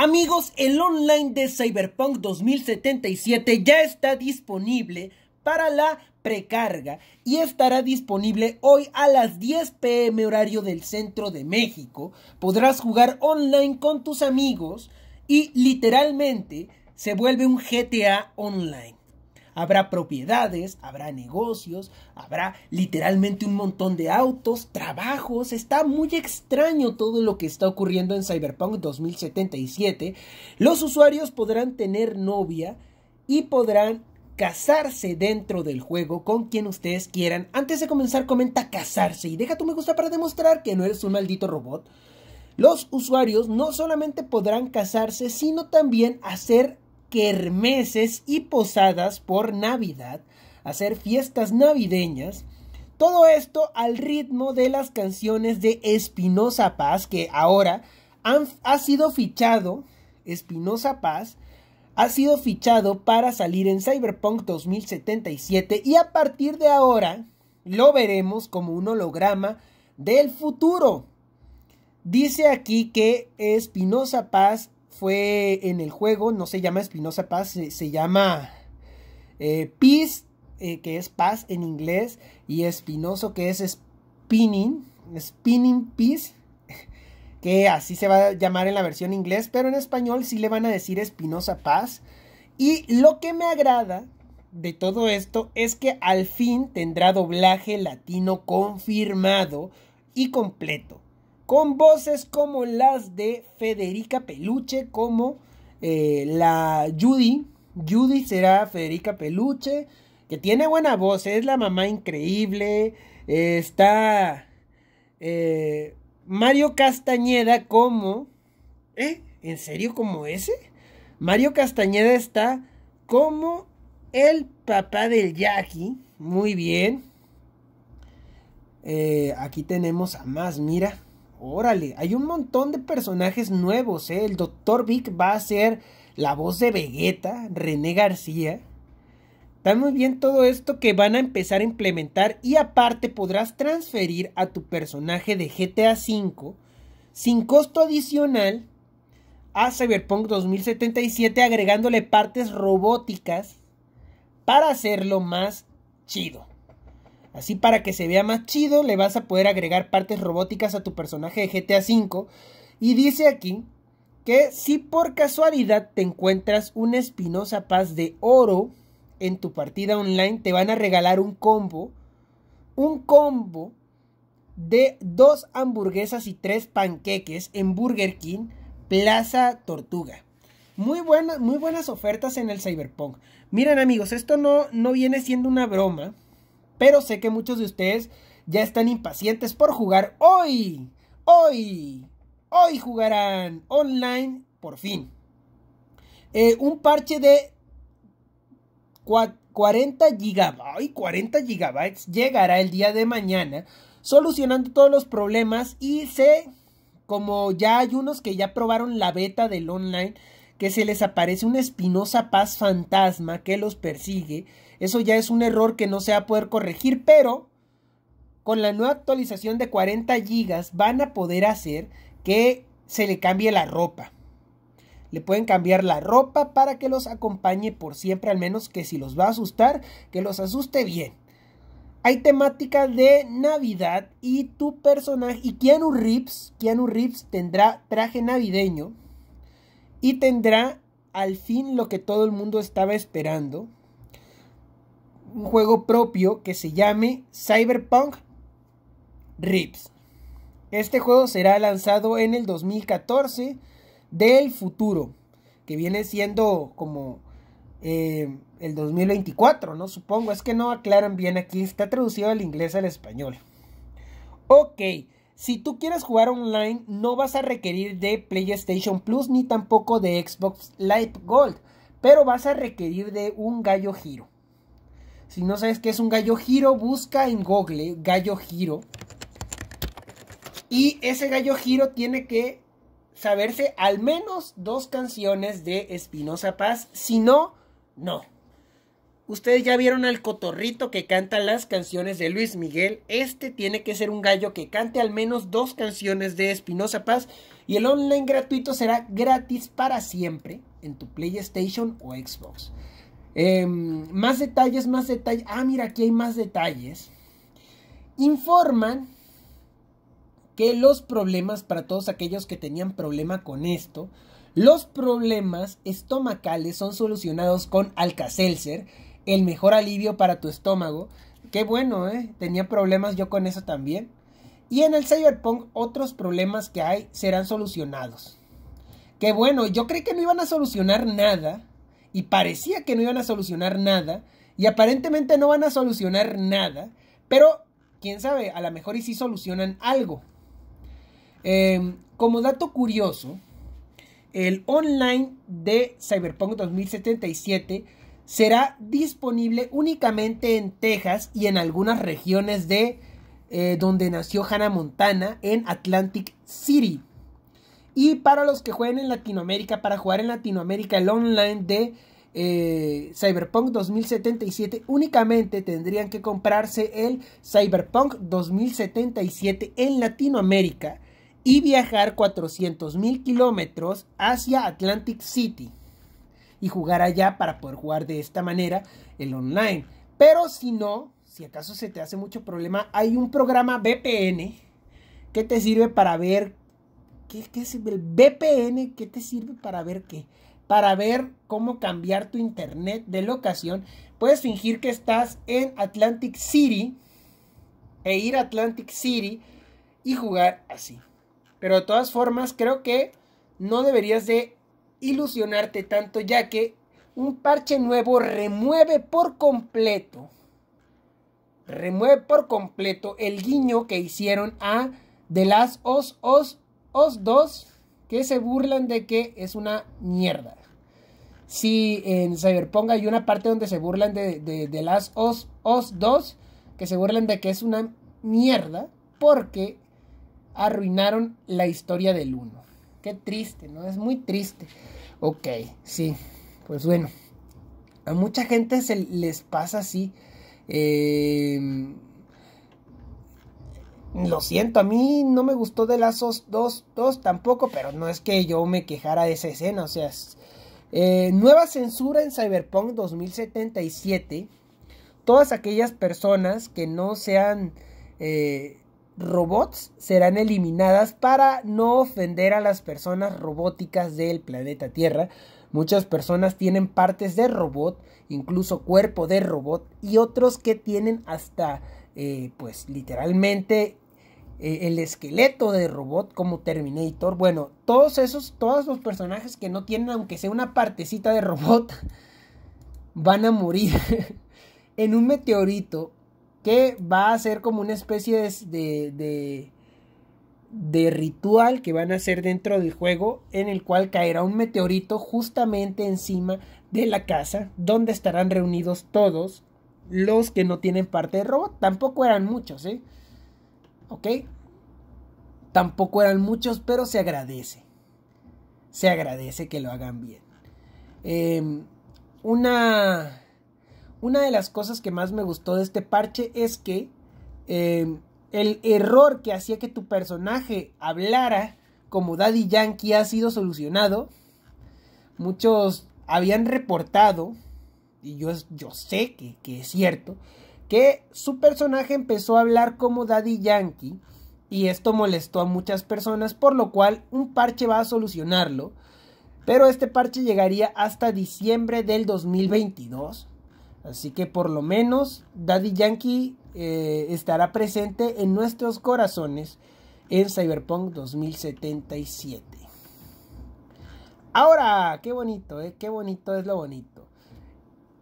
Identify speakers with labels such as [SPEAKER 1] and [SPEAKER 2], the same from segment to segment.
[SPEAKER 1] Amigos, el online de Cyberpunk 2077 ya está disponible para la precarga y estará disponible hoy a las 10 pm horario del centro de México. Podrás jugar online con tus amigos y literalmente se vuelve un GTA online habrá propiedades, habrá negocios, habrá literalmente un montón de autos, trabajos. Está muy extraño todo lo que está ocurriendo en Cyberpunk 2077. Los usuarios podrán tener novia y podrán casarse dentro del juego con quien ustedes quieran. Antes de comenzar, comenta casarse y deja tu me gusta para demostrar que no eres un maldito robot. Los usuarios no solamente podrán casarse, sino también hacer Quermeses y posadas por Navidad, hacer fiestas navideñas. Todo esto al ritmo de las canciones de Espinosa Paz, que ahora han, ha sido fichado, Espinosa Paz, ha sido fichado para salir en Cyberpunk 2077 y a partir de ahora lo veremos como un holograma del futuro. Dice aquí que Espinosa Paz fue en el juego, no se llama Espinosa Paz, se, llama eh, Peace, eh, que es paz en inglés, y Espinoso, que es Spinning, Spinning Peace, que así se va a llamar en la versión inglés, pero en español sí le van a decir Espinosa Paz. Y lo que me agrada de todo esto es que al fin tendrá doblaje latino confirmado y completo con voces como las de Federica Peluche, como eh, la Judy. Judy será Federica Peluche, que tiene buena voz, es la mamá increíble. está eh, Mario Castañeda como... ¿Eh? ¿En serio como ese? Mario Castañeda está como el papá del Jackie. Muy bien. Eh, aquí tenemos a más, mira. Órale, hay un montón de personajes nuevos, ¿eh? El Dr. Vic va a ser la voz de Vegeta, René García. Está muy bien todo esto que van a empezar a implementar y aparte podrás transferir a tu personaje de GTA V sin costo adicional a Cyberpunk 2077 agregándole partes robóticas para hacerlo más chido. Así para que se vea más chido, le vas a poder agregar partes robóticas a tu personaje de GTA V. Y dice aquí que si por casualidad te encuentras una espinosa paz de oro en tu partida online, te van a regalar un combo. Un combo de dos hamburguesas y tres panqueques en Burger King, Plaza Tortuga. Muy, muy buenas ofertas en el Cyberpunk. Miren amigos, esto no, no viene siendo una broma pero sé que muchos de ustedes ya están impacientes por jugar hoy. Hoy. Hoy jugarán online por fin. Eh, un parche de 40 40 gigabytes llegará el día de mañana solucionando todos los problemas y sé como ya hay unos que ya probaron la beta del online que se les aparece una espinosa paz fantasma que los persigue. Eso ya es un error que no se va a poder corregir, pero con la nueva actualización de 40 GB van a poder hacer que se le cambie la ropa. Le pueden cambiar la ropa para que los acompañe por siempre, al menos que si los va a asustar, que los asuste bien. Hay temática de Navidad y tu personaje y Keanu Reeves, Keanu Rips tendrá traje navideño y tendrá al fin lo que todo el mundo estaba esperando. Un juego propio que se llame Cyberpunk Rips. Este juego será lanzado en el 2014 del futuro, que viene siendo como eh, el 2024, ¿no? Supongo, es que no aclaran bien aquí, está traducido al inglés al español. Ok, si tú quieres jugar online, no vas a requerir de PlayStation Plus ni tampoco de Xbox Live Gold, pero vas a requerir de un gallo giro. Si no sabes qué es un gallo giro, busca en Google gallo giro. Y ese gallo giro tiene que saberse al menos dos canciones de Espinosa Paz, si no, no. Ustedes ya vieron al cotorrito que canta las canciones de Luis Miguel. Este tiene que ser un gallo que cante al menos dos canciones de Espinosa Paz. Y el online gratuito será gratis para siempre en tu PlayStation o Xbox. Em, más detalles, más detalles. Ah, mira, aquí hay más detalles. Informan que los problemas, para todos aquellos que tenían problema con esto, los problemas estomacales son solucionados con Alcacelser el mejor alivio para tu estómago. Qué bueno, ¿eh? Tenía problemas yo con eso también. Y en el Cyberpunk otros problemas que hay serán solucionados. Qué bueno, yo creí que no iban a solucionar nada. Y parecía que no iban a solucionar nada. Y aparentemente no van a solucionar nada. Pero, quién sabe, a lo mejor y sí solucionan algo. Em, como dato curioso, el online de Cyberpunk 2077 será disponible únicamente en Texas y en algunas regiones de eh, donde nació Hannah Montana en Atlantic City. Y para los que jueguen en Latinoamérica, para jugar en Latinoamérica el online de eh, Cyberpunk 2077 únicamente tendrían que comprarse el Cyberpunk 2077 en Latinoamérica y viajar 400.000 kilómetros hacia Atlantic City y jugar allá para poder jugar de esta manera el online. Pero si no, si acaso se te hace mucho problema, hay un programa VPN que te sirve para ver. ¿Qué, es el VPN? ¿Qué te sirve para ver qué? Para ver cómo cambiar tu internet de locación. Puedes fingir que estás en Atlantic City e ir a Atlantic City y jugar así. Pero de todas formas, creo que no deberías de ilusionarte tanto ya que un parche nuevo remueve por completo, remueve por completo el guiño que hicieron a de las Os Os Os 2 que se burlan de que es una mierda. Si en Cyberpunk hay una parte donde se burlan de, de, las Os, Os 2, que se burlan de que es una mierda porque arruinaron la historia del 1. Qué triste, ¿no? Es muy triste. Ok, sí. Pues bueno. A mucha gente se les pasa así. Em, lo siento, a mí no me gustó de las dos, dos, tampoco, pero no es que yo me quejara de esa escena. O sea, eh, nueva censura en Cyberpunk 2077. Todas aquellas personas que no sean eh, robots serán eliminadas para no ofender a las personas robóticas del planeta Tierra. Muchas personas tienen partes de robot, incluso cuerpo de robot, y otros que tienen hasta, eh, pues literalmente, eh, el esqueleto de robot como Terminator. Bueno, todos esos, todos los personajes que no tienen, aunque sea una partecita de robot, van a morir en un meteorito que va a ser como una especie de, de, ritual que van a hacer dentro del juego en el cual caerá un meteorito justamente encima de la casa donde estarán reunidos todos los que no tienen parte de robot. Tampoco eran muchos, ¿eh? ¿Ok? Tampoco eran muchos, pero se agradece. Se agradece que lo hagan bien. Em, una una de las cosas que más me gustó de este parche es que eh, el error que hacía que tu personaje hablara como Daddy Yankee ha sido solucionado. Muchos habían reportado, y yo, yo sé que, que es cierto, que su personaje empezó a hablar como Daddy Yankee y esto molestó a muchas personas, por lo cual un parche va a solucionarlo. Pero este parche llegaría hasta diciembre del 2022. Así que por lo menos Daddy Yankee eh, estará presente en nuestros corazones en Cyberpunk 2077. Ahora, qué bonito, eh, qué bonito es lo bonito.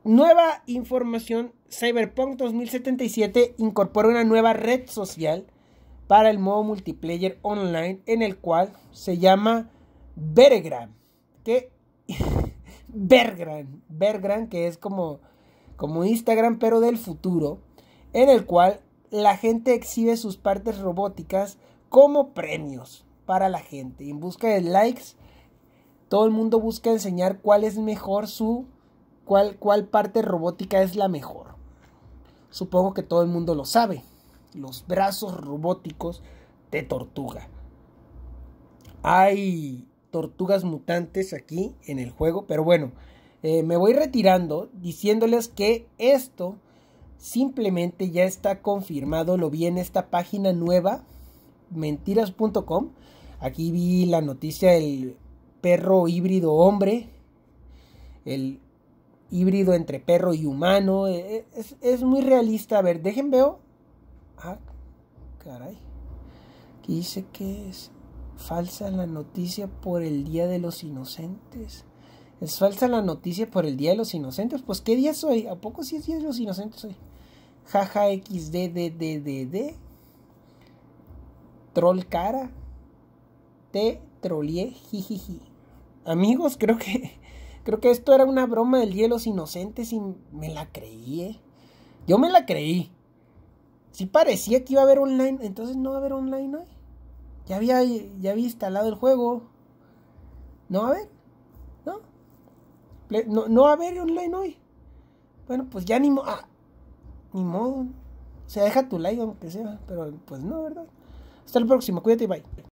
[SPEAKER 1] Nueva información, Cyberpunk 2077 incorpora una nueva red social para el modo multiplayer online en el cual se llama Bergram, que Bergram, Bergram que es como como Instagram pero del futuro, en el cual la gente exhibe sus partes robóticas como premios para la gente. Y en busca de likes, todo el mundo busca enseñar cuál es mejor su, cuál, cuál parte robótica es la mejor. Supongo que todo el mundo lo sabe. Los brazos robóticos de tortuga. Hay tortugas mutantes aquí en el juego, pero bueno, eh, me voy retirando diciéndoles que esto simplemente ya está confirmado. Lo vi en esta página nueva, mentiras.com. Aquí vi la noticia del perro híbrido hombre, el híbrido entre perro y humano. Eh, eh, es, muy realista. A ver, dejen veo. Ah, caray. Aquí dice que es falsa la noticia por el Día de los Inocentes. Es falsa la noticia por el Día de los Inocentes. Pues, ¿qué día soy ¿A poco sí es Día de los Inocentes hoy? Jaja XDDDDD. Troll cara. Te trolié jijiji. Amigos, creo que creo que esto era una broma del Día de los Inocentes y me la creí. Eh. Yo me la creí. Si parecía que iba a haber online, entonces no va a haber online hoy. Ya había ya había instalado el juego. No va a haber. No, va a haber online hoy. Bueno, pues ya ni, modo ah, ni modo. O sea, deja tu like aunque sea, pero pues no, ¿verdad? Hasta el próximo, cuídate y bye.